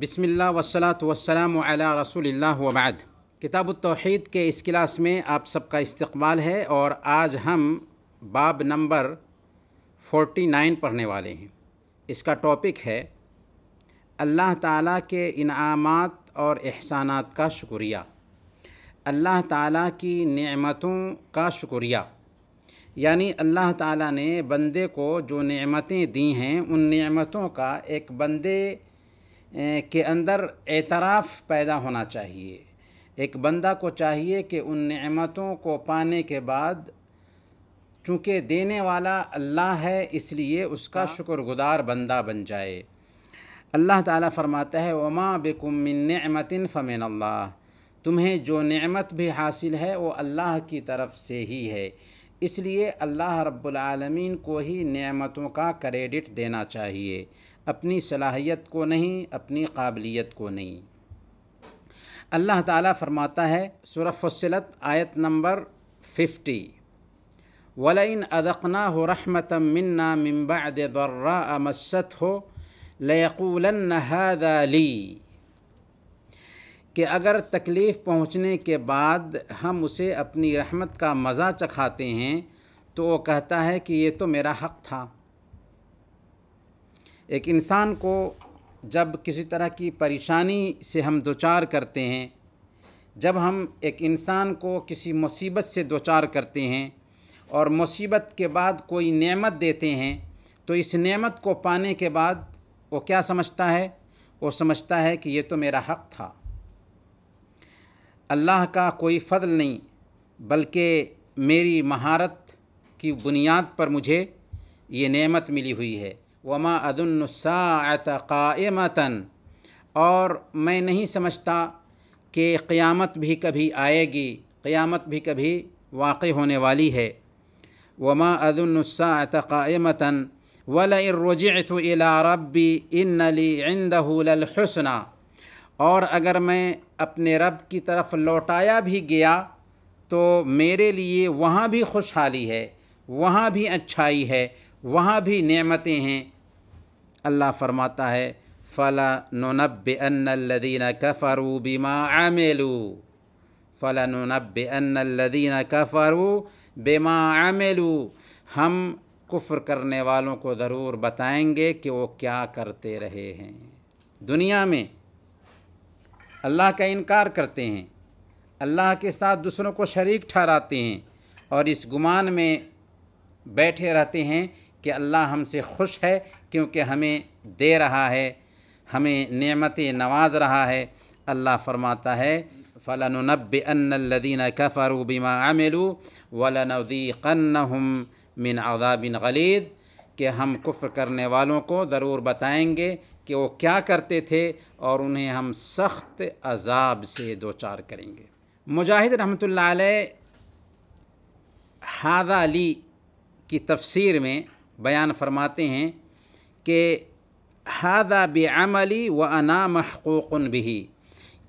बिसमिल्ल वसलात वसलाम रसूल वबाद किताब तोहद के इस क्लास में आप सबका इस्तकबाल है और आज हम बाब नंबर 49 पढ़ने वाले हैं इसका टॉपिक है अल्लाह ताला के इनामात और एहसानात का शुक्रिया अल्लाह ताला की नेमतों का शुक्रिया यानी अल्लाह ताला ने बंदे को जो नेमतें दी हैं उन नेमतों का एक बंदे के अंदर एतराफ़ पैदा होना चाहिए एक बंदा को चाहिए कि उन नमतों को पाने के बाद चूँकि देने वाला अल्लाह है इसलिए उसका हाँ। शुक्रगुजार बंदा बन जाए अल्लाह ताला फरमाता है वमा बेकुम मिन नमतिन फ़मिन अल्लाह तुम्हें जो नमत भी हासिल है वो अल्लाह की तरफ से ही है इसलिए अल्लाह रब्बुल रबालमीन को ही नमतों का क्रेडिट देना चाहिए अपनी सलाहियत को नहीं अपनी काबिलियत को नहीं अल्लाह ताला फरमाता है सुरफसलत आयत नंबर फिफ्टी वलिन अदकना हो रहमत मन्ना मिम्बाद दर्रा मस्सत हो लयकूलन नहदली कि अगर तकलीफ़ पहुँचने के बाद हम उसे अपनी रहमत का मज़ा चखाते हैं तो वो कहता है कि ये तो मेरा हक़ था एक इंसान को जब किसी तरह की परेशानी से हम दो चार करते हैं जब हम एक इंसान को किसी मुसीबत से दो चार करते हैं और मुसीबत के बाद कोई नेमत देते हैं तो इस नेमत को पाने के बाद वो क्या समझता है वो समझता है कि ये तो मेरा हक़ था अल्लाह का कोई फ़ल नहीं बल्कि मेरी महारत की बुनियाद पर मुझे ये नेमत मिली हुई है वमा अदुन्नसात क़ायमतन और मैं नहीं समझता कि क़ियामत भी कभी आएगी क़ियामत भी कभी वाक़ होने वाली है वमा अदुन्नसात कामतन वलरजत इला रबी इन अली इंदहुलहसना और अगर मैं अपने रब की तरफ लौटाया भी गया तो मेरे लिए वहाँ भी खुशहाली है वहाँ भी अच्छाई है वहाँ भी नियमतें हैं अल्लाह फरमाता है फ़ला नोनब अन्नदीन कफ़रू बीमा आमेलू फ़ला नोनब अन्नदीन कफ़रू बेमा आमेलू हम कुफ्र करने वालों को ज़रूर बताएंगे कि वो क्या करते रहे हैं दुनिया में अल्लाह का इनकार करते हैं अल्लाह के साथ दूसरों को शरीक ठहराते हैं और इस गुमान में बैठे रहते हैं कि अल्लाह हमसे खुश है क्योंकि हमें दे रहा है हमें नमत नवाज रहा है अल्लाह फरमाता है नब अनदीन कफ़रू बिमा आमिलू वलनदीक़न्नहुम मिन अदाबिन गलीद कि हम कुफ़्र करने वालों को ज़रूर बताएंगे कि वो क्या करते थे और उन्हें हम सख्त अजाब से दो चार करेंगे मुजाहिद रहमत लादा अली की तफसीर में बयान फरमाते हैं कि हादा बेअमली व अना महकूक़ भी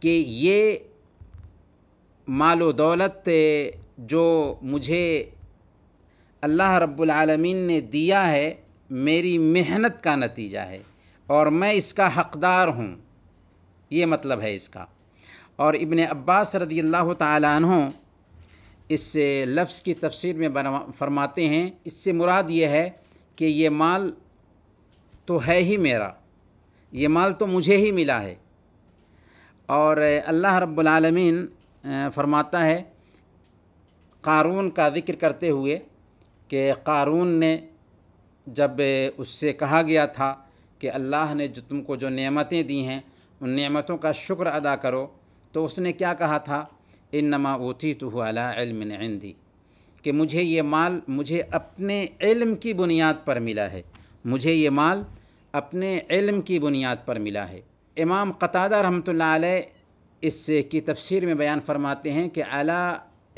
कि ये मालो दौलत जो मुझे अल्लाह रब्बुलआलमीन ने दिया है मेरी मेहनत का नतीजा है और मैं इसका हकदार हूँ ये मतलब है इसका और इबन अब्बास रदी अल्लाह तहों इस लफ्ज़ की तफसीर में फरमाते हैं इससे मुराद ये है कि ये माल तो है ही मेरा ये माल तो मुझे ही मिला है और अल्लाह रब्बुलमीन फरमाता है कारून का ज़िक्र करते हुए कि कारून ने जब उससे कहा गया था कि अल्लाह ने जो तुमको जो नेमतें दी हैं उन नेमतों का शुक्र अदा करो तो उसने क्या कहा था इन नमा ऊती तो हुआ इल्मिन दी कि मुझे ये माल मुझे अपने इल्म की बुनियाद पर मिला है मुझे ये माल अपने इल्म की बुनियाद पर मिला है इमाम क़तादा रहमतुल्लाह अलैह इस की तफसीर में बयान फरमाते हैं कि अला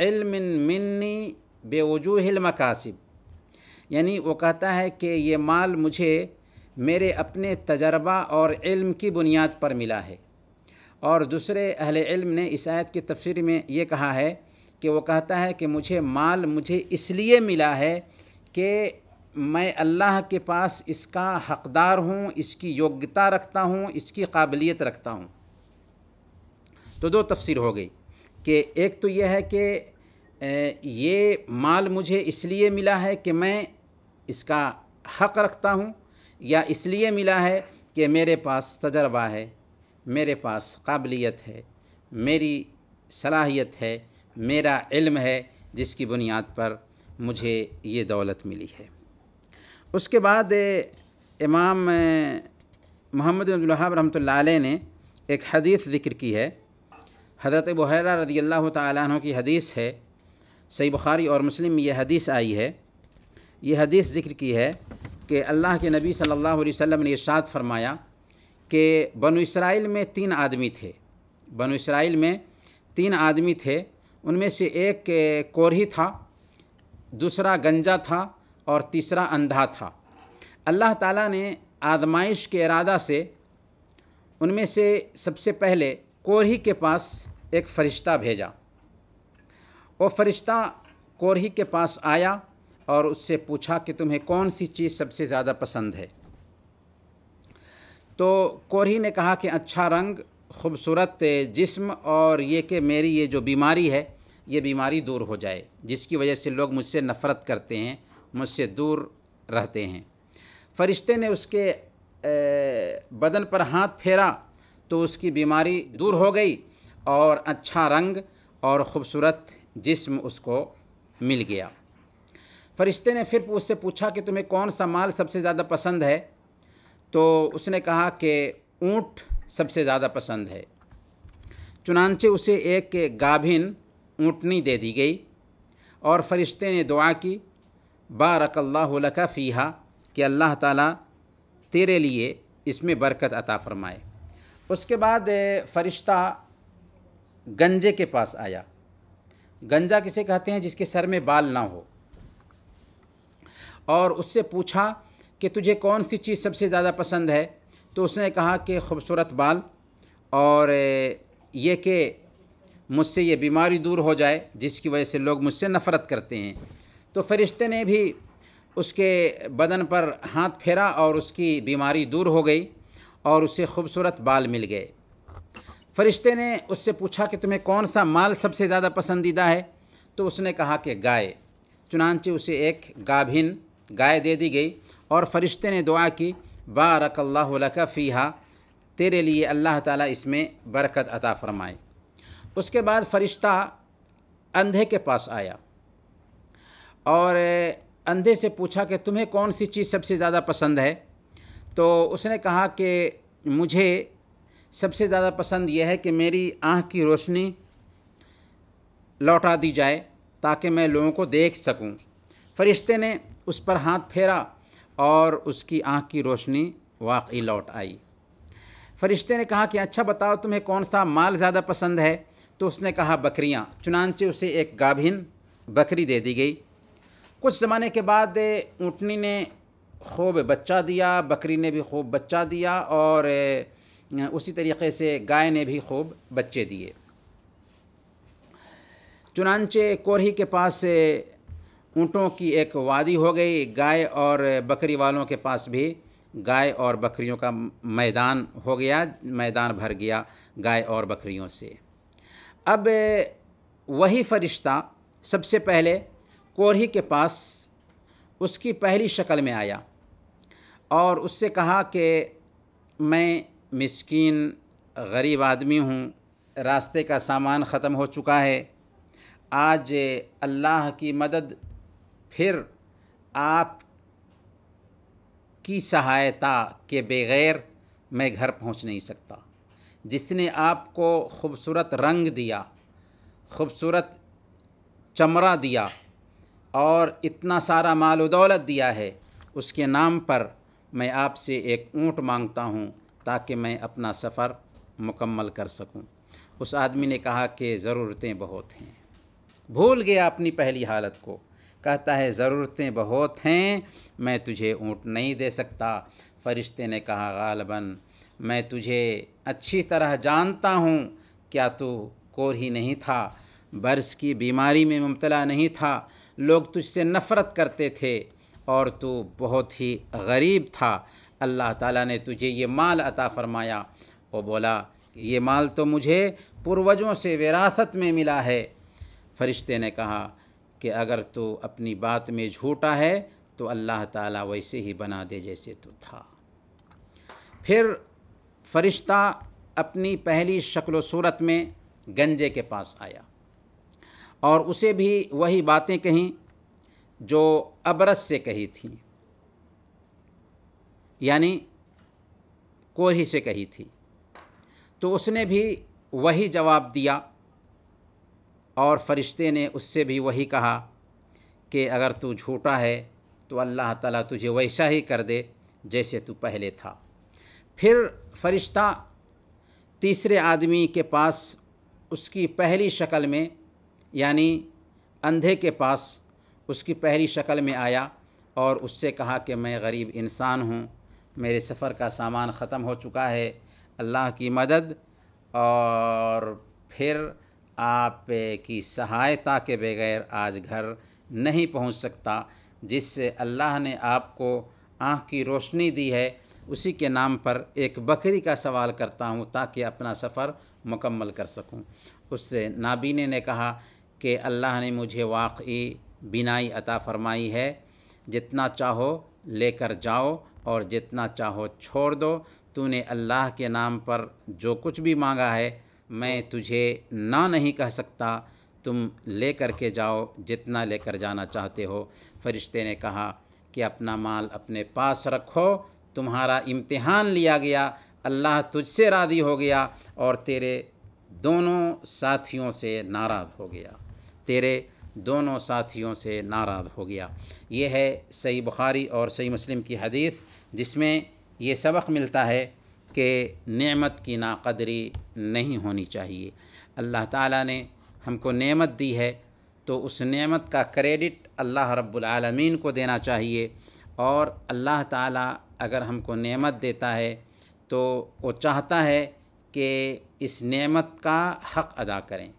इल्म मिन्नी बेवजूहल मकासिब यानी वो कहता है कि ये माल मुझे मेरे अपने तजर्बा और इल्म की बुनियाद पर मिला है और दूसरे अहल इल्म ने इस आयत की तफसीर में ये कहा है कि वो कहता है कि मुझे माल मुझे इसलिए मिला है कि मैं अल्लाह के पास इसका हकदार हूँ इसकी योग्यता रखता हूँ इसकी काबिलियत रखता हूँ तो दो तफसीर हो गई कि एक तो यह है कि ये माल मुझे इसलिए मिला है कि मैं इसका हक़ रखता हूँ या इसलिए मिला है कि मेरे पास तजर्बा है मेरे पास काबिलियत है मेरी सलाहियत है मेरा इल्म है जिसकी बुनियाद पर मुझे ये दौलत मिली है उसके बाद इमाम मोहम्मद अब्दुल्हाब रहमत ने एक हदीस ज़िक्र की है हज़रत बहर रदी अल्लाह तु की हदीस है सही बुखारी और मुस्लिम में यह हदीस आई है ये हदीस ज़िक्र की है कि अल्लाह के नबी सल्लल्लाहु अलैहि वसल्लम ने इरशाद फरमाया कि बनु इसराइल में तीन आदमी थे बनु इसराइल में तीन आदमी थे उनमें से एक कोरही था दूसरा गंजा था और तीसरा अंधा था अल्लाह ताला ने आदमाइश के इरादा से उनमें से सबसे पहले कोरही के पास एक फ़रिश्ता भेजा वो फ़रिश्ता कोरही के पास आया और उससे पूछा कि तुम्हें कौन सी चीज़ सबसे ज़्यादा पसंद है तो कोरही ने कहा कि अच्छा रंग खूबसूरत जिस्म और ये कि मेरी ये जो बीमारी है ये बीमारी दूर हो जाए जिसकी वजह से लोग मुझसे नफ़रत करते हैं मुझसे दूर रहते हैं फरिश्ते ने उसके बदन पर हाथ फेरा तो उसकी बीमारी दूर हो गई और अच्छा रंग और ख़ूबसूरत जिस्म उसको मिल गया फरिश्ते ने फिर उससे पूछा कि तुम्हें कौन सा माल सबसे ज़्यादा पसंद है तो उसने कहा कि ऊँट सबसे ज़्यादा पसंद है चुनानचे उसे एक गाभिन ऊँटनी दे दी गई और फरिश्ते ने दुआ की बारकल्ला फ़ीहा कि अल्लाह ताला तेरे लिए इसमें बरकत अता फ़रमाए उसके बाद फ़रिश्ता गंजे के पास आया गंजा किसे कहते हैं जिसके सर में बाल ना हो और उससे पूछा कि तुझे कौन सी चीज़ सबसे ज़्यादा पसंद है तो उसने कहा कि खूबसूरत बाल और ये कि मुझसे ये बीमारी दूर हो जाए जिसकी वजह से लोग मुझसे नफ़रत करते हैं तो फरिश्ते ने भी उसके बदन पर हाथ फेरा और उसकी बीमारी दूर हो गई और उसे खूबसूरत बाल मिल गए फरिश्ते ने उससे पूछा कि तुम्हें कौन सा माल सबसे ज़्यादा पसंदीदा है तो उसने कहा कि गाय चुनानचे उसे एक गाभिन गाय दे दी गई और फरिश्ते ने दुआ की बारकल्ला फ़ीहा तेरे लिए अल्लाह ताला इसमें बरकत अता फ़रमाए उसके बाद फरिश्ता अंधे के पास आया और अंधे से पूछा कि तुम्हें कौन सी चीज़ सबसे ज़्यादा पसंद है तो उसने कहा कि मुझे सबसे ज़्यादा पसंद यह है कि मेरी आँख की रोशनी लौटा दी जाए ताकि मैं लोगों को देख सकूं। फरिश्ते ने उस पर हाथ फेरा और उसकी आँख की रोशनी वाकई लौट आई फरिश्ते ने कहा कि अच्छा बताओ तुम्हें कौन सा माल ज़्यादा पसंद है तो उसने कहा बकरियाँ चुनानचे उसे एक गाभिन बकरी दे दी गई कुछ ज़माने के बाद ऊँटनी ने खूब बच्चा दिया बकरी ने भी खूब बच्चा दिया और उसी तरीके से गाय ने भी खूब बच्चे दिए चुनानचे कोरही के पास ऊँटों की एक वादी हो गई गाय और बकरी वालों के पास भी गाय और बकरियों का मैदान हो गया मैदान भर गया गाय और बकरियों से अब वही फ़रिश्ता सबसे पहले कोरही के पास उसकी पहली शक्ल में आया और उससे कहा कि मैं मिसकीन गरीब आदमी हूँ रास्ते का सामान ख़त्म हो चुका है आज अल्लाह की मदद फिर आप की सहायता के बगैर मैं घर पहुंच नहीं सकता जिसने आपको खूबसूरत रंग दिया खूबसूरत चमड़ा दिया और इतना सारा माल दौलत दिया है उसके नाम पर मैं आपसे एक ऊँट मांगता हूँ ताकि मैं अपना सफ़र मुकम्मल कर सकूँ उस आदमी ने कहा कि ज़रूरतें बहुत हैं भूल गया अपनी पहली हालत को कहता है ज़रूरतें बहुत हैं मैं तुझे ऊँट नहीं दे सकता फ़रिश्ते ने कहा गालबन मैं तुझे अच्छी तरह जानता हूँ क्या तू कोर ही नहीं था बर्स की बीमारी में मुमतला नहीं था लोग तुझसे नफ़रत करते थे और तू बहुत ही गरीब था अल्लाह ताला ने तुझे ये माल अता फरमाया वो बोला ये माल तो मुझे पूर्वजों से विरासत में मिला है फरिश्ते ने कहा कि अगर तू अपनी बात में झूठा है तो अल्लाह ताला वैसे ही बना दे जैसे तू था फिर फरिश्ता अपनी पहली शक्ल सूरत में गंजे के पास आया और उसे भी वही बातें कहीं जो अबरस से कही थी यानी कोही से कही थी तो उसने भी वही जवाब दिया और फरिश्ते ने उससे भी वही कहा कि अगर तू झूठा है तो अल्लाह ताला तुझे वैसा ही कर दे जैसे तू पहले था फिर फरिश्ता तीसरे आदमी के पास उसकी पहली शक्ल में यानी अंधे के पास उसकी पहली शक्ल में आया और उससे कहा कि मैं गरीब इंसान हूँ मेरे सफ़र का सामान ख़त्म हो चुका है अल्लाह की मदद और फिर आप की सहायता के बगैर आज घर नहीं पहुँच सकता जिससे अल्लाह ने आपको आँख की रोशनी दी है उसी के नाम पर एक बकरी का सवाल करता हूँ ताकि अपना सफ़र मुकम्मल कर सकूँ उससे नाबीने ने कहा कि अल्लाह ने मुझे वाकई बिनाई अता फरमाई है जितना चाहो लेकर जाओ और जितना चाहो छोड़ दो तूने अल्लाह के नाम पर जो कुछ भी मांगा है मैं तुझे ना नहीं कह सकता तुम लेकर के जाओ जितना लेकर जाना चाहते हो फरिश्ते ने कहा कि अपना माल अपने पास रखो तुम्हारा इम्तिहान लिया गया अल्लाह तुझसे राज़ी हो गया और तेरे दोनों साथियों से नाराज़ हो गया तेरे दोनों साथियों से नाराज़ हो गया ये है सही बुखारी और सही मुस्लिम की हदीस जिसमें ये सबक मिलता है कि नेमत की नाकदरी नहीं होनी चाहिए अल्लाह ताला ने हमको नेमत दी है तो उस नेमत का क्रेडिट अल्लाह रब्बुल आलमीन को देना चाहिए और अल्लाह ताला अगर हमको नेमत देता है तो वो चाहता है कि इस नेमत का हक़ अदा करें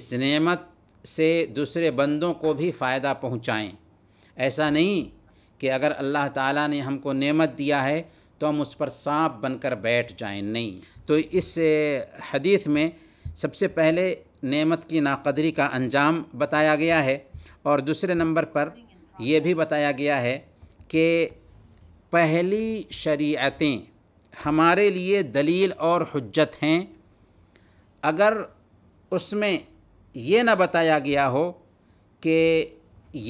इस नेमत से दूसरे बंदों को भी फ़ायदा पहुँचाएँ ऐसा नहीं कि अगर अल्लाह ताला ने हमको नेमत दिया है तो हम उस पर सांप बनकर बैठ जाएं नहीं तो इस हदीस में सबसे पहले नेमत की नाकदरी का अंजाम बताया गया है और दूसरे नंबर पर ये भी बताया गया है कि पहली शरीयतें हमारे लिए दलील और हजत हैं अगर उसमें ये ना बताया गया हो कि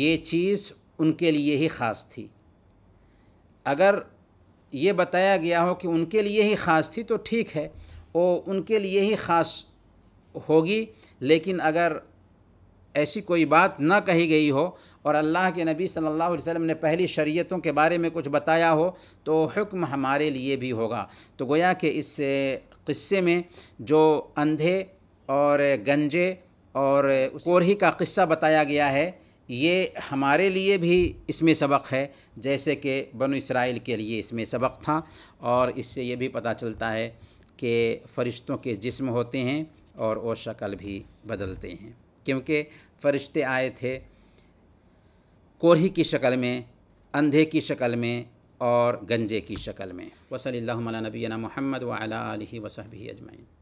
ये चीज़ उनके लिए ही ख़ास थी अगर ये बताया गया हो कि उनके लिए ही ख़ास थी तो ठीक है वो उनके लिए ही ख़ास होगी लेकिन अगर ऐसी कोई बात ना कही गई हो और अल्लाह के नबी सल्लल्लाहु अलैहि वसल्लम ने पहली शरीयतों के बारे में कुछ बताया हो तो हुक्म हमारे लिए भी होगा तो गोया कि इस क़स्से में जो अंधे और गंजे और कोरही का किस्सा बताया गया है ये हमारे लिए भी इसमें सबक है जैसे कि बनु इसराइल के लिए इसमें सबक था और इससे ये भी पता चलता है कि फ़रिश्तों के जिस्म होते हैं और वो शक्ल भी बदलते हैं क्योंकि फ़रिश्ते आए थे कोरही की शक्ल में अंधे की शक्ल में और गंजे की शक्ल में वसली नबीना महमद वाली वसहबी अजमैन